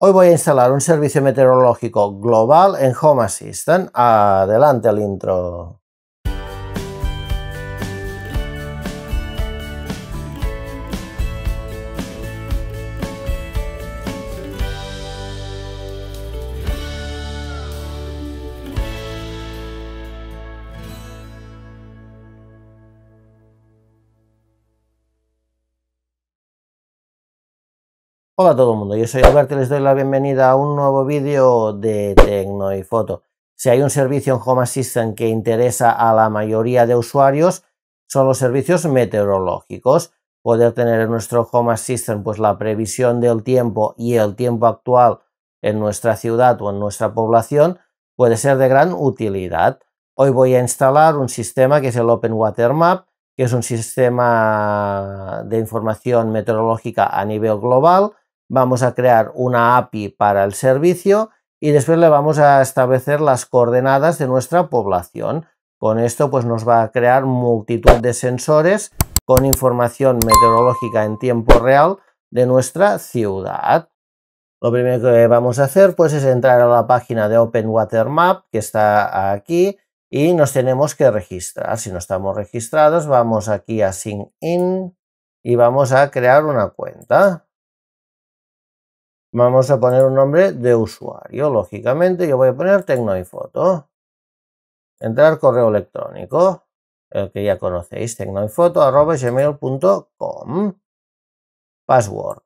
Hoy voy a instalar un servicio meteorológico global en Home Assistant. Adelante al intro. Hola a todo el mundo, yo soy Alberto y les doy la bienvenida a un nuevo vídeo de Tecno y Foto. Si hay un servicio en Home Assistant que interesa a la mayoría de usuarios, son los servicios meteorológicos. Poder tener en nuestro Home Assistant pues, la previsión del tiempo y el tiempo actual en nuestra ciudad o en nuestra población puede ser de gran utilidad. Hoy voy a instalar un sistema que es el Open Water Map, que es un sistema de información meteorológica a nivel global vamos a crear una API para el servicio y después le vamos a establecer las coordenadas de nuestra población. Con esto pues nos va a crear multitud de sensores con información meteorológica en tiempo real de nuestra ciudad. Lo primero que vamos a hacer pues es entrar a la página de Open Water Map que está aquí y nos tenemos que registrar. Si no estamos registrados vamos aquí a Sign In y vamos a crear una cuenta. Vamos a poner un nombre de usuario, lógicamente. Yo voy a poner Tecnoifoto. Entrar correo electrónico, el que ya conocéis, tecnoinfoto.gmail.com. Password.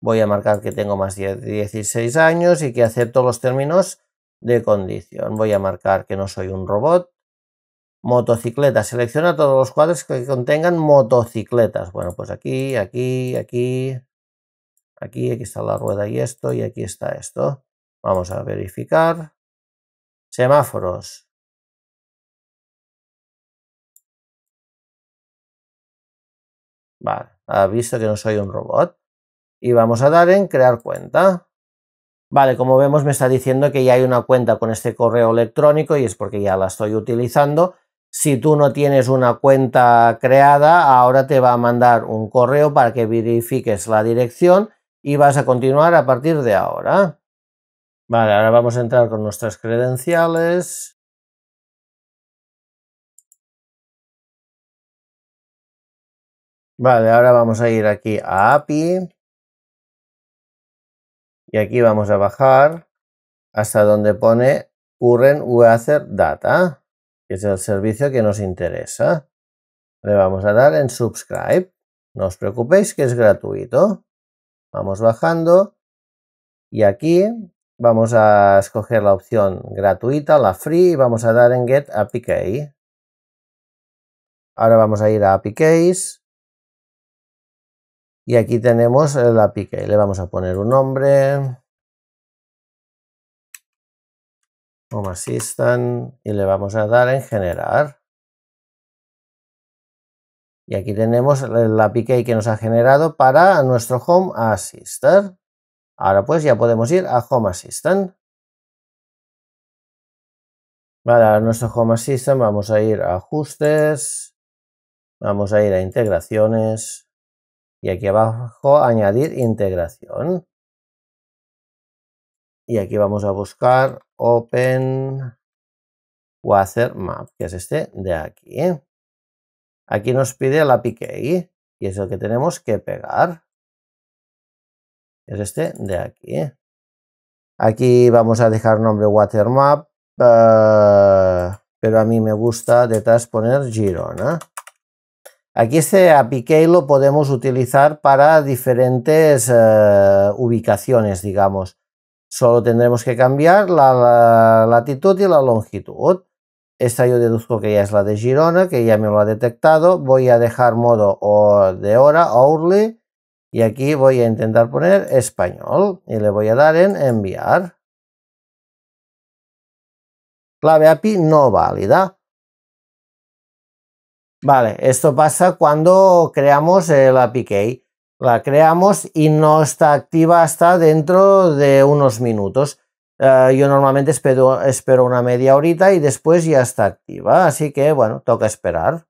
Voy a marcar que tengo más de 16 años y que acepto los términos de condición. Voy a marcar que no soy un robot. Motocicleta. Selecciona todos los cuadros que contengan motocicletas. Bueno, pues aquí, aquí, aquí, Aquí, está la rueda y esto, y aquí está esto. Vamos a verificar. Semáforos. Vale, ha visto que no soy un robot. Y vamos a dar en crear cuenta. Vale, como vemos me está diciendo que ya hay una cuenta con este correo electrónico y es porque ya la estoy utilizando. Si tú no tienes una cuenta creada, ahora te va a mandar un correo para que verifiques la dirección y vas a continuar a partir de ahora. Vale, ahora vamos a entrar con nuestras credenciales. Vale, ahora vamos a ir aquí a API. Y aquí vamos a bajar hasta donde pone Current Weather Data, que es el servicio que nos interesa. Le vamos a dar en Subscribe. No os preocupéis que es gratuito. Vamos bajando y aquí vamos a escoger la opción gratuita, la free, y vamos a dar en Get API Ahora vamos a ir a API Keys y aquí tenemos el API Le vamos a poner un nombre, Home Assistant y le vamos a dar en Generar. Y aquí tenemos la PK que nos ha generado para nuestro Home Assistant. Ahora pues ya podemos ir a Home Assistant. Vale, a nuestro Home Assistant vamos a ir a ajustes, vamos a ir a integraciones y aquí abajo añadir integración. Y aquí vamos a buscar Open Water Map, que es este de aquí. Aquí nos pide la Key y es el que tenemos que pegar. Es este de aquí. Aquí vamos a dejar nombre watermap, eh, pero a mí me gusta detrás poner Girona. Aquí este Key lo podemos utilizar para diferentes eh, ubicaciones, digamos. Solo tendremos que cambiar la latitud y la longitud. Esta yo deduzco que ya es la de Girona, que ya me lo ha detectado. Voy a dejar modo de hora, hourly, y aquí voy a intentar poner español y le voy a dar en enviar. Clave API no válida. Vale, esto pasa cuando creamos el API Key. La creamos y no está activa hasta dentro de unos minutos. Ah, yo normalmente espero, una media horita y después ya está activa, así que bueno, toca esperar.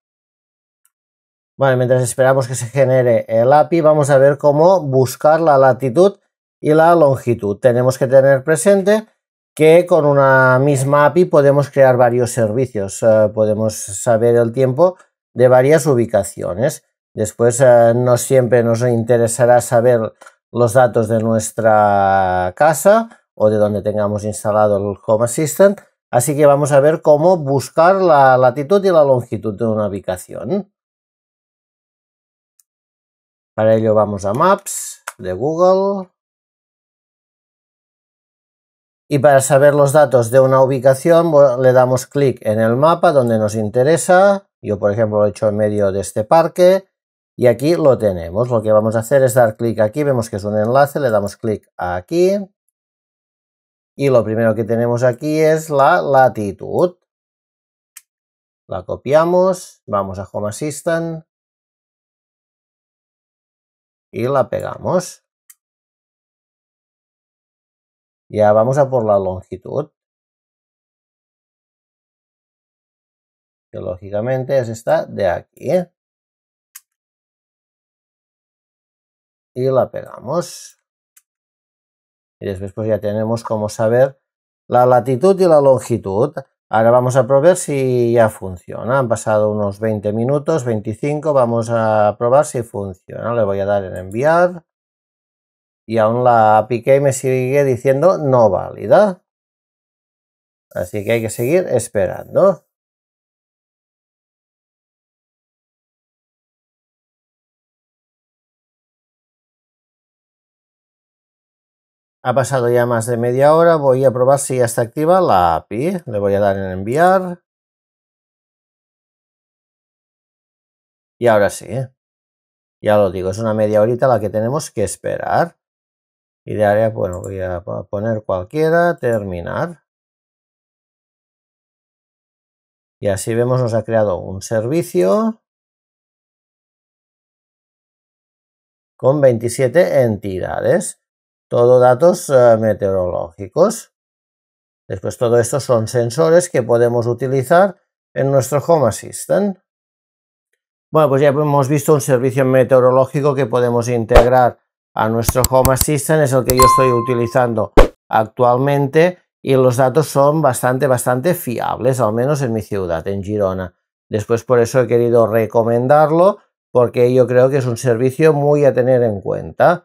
mientras esperamos que se genere el API, vamos a ver cómo buscar la latitud y la longitud. Tenemos que tener presente que con una misma API podemos crear varios servicios, ah, podemos saber el tiempo de varias ubicaciones. Después ah, no siempre nos interesará saber los datos de nuestra casa, o de donde tengamos instalado el Home Assistant. Así que vamos a ver cómo buscar la latitud y la longitud de una ubicación. Para ello vamos a Maps de Google. Y para saber los datos de una ubicación le damos clic en el mapa donde nos interesa. Yo por ejemplo lo he hecho en medio de este parque y aquí lo tenemos. Lo que vamos a hacer es dar clic aquí, vemos que es un enlace, le damos clic aquí y lo primero que tenemos aquí es la latitud. La copiamos, vamos a Home Assistant y la pegamos. Ya vamos a por la longitud. Que lógicamente es esta de aquí. Y la pegamos. Y después pues ya tenemos como saber la latitud y la longitud. Ahora vamos a probar si ya funciona. Han pasado unos 20 minutos, 25. Vamos a probar si funciona. Le voy a dar en enviar. Y aún la y me sigue diciendo no válida. Así que hay que seguir esperando. Ha pasado ya más de media hora, voy a probar si ya está activa la API. Le voy a dar en enviar. Y ahora sí, ¿eh? ya lo digo, es una media horita la que tenemos que esperar. Y de área, bueno, voy a poner cualquiera, terminar. Y así vemos, nos ha creado un servicio con 27 entidades. Todo datos eh, meteorológicos. Después todo esto son sensores que podemos utilizar en nuestro Home Assistant. Bueno, pues ya hemos visto un servicio meteorológico que podemos integrar a nuestro Home Assistant, es el que yo estoy utilizando actualmente y los datos son bastante, bastante fiables, al menos en mi ciudad, en Girona. Después por eso he querido recomendarlo porque yo creo que es un servicio muy a tener en cuenta.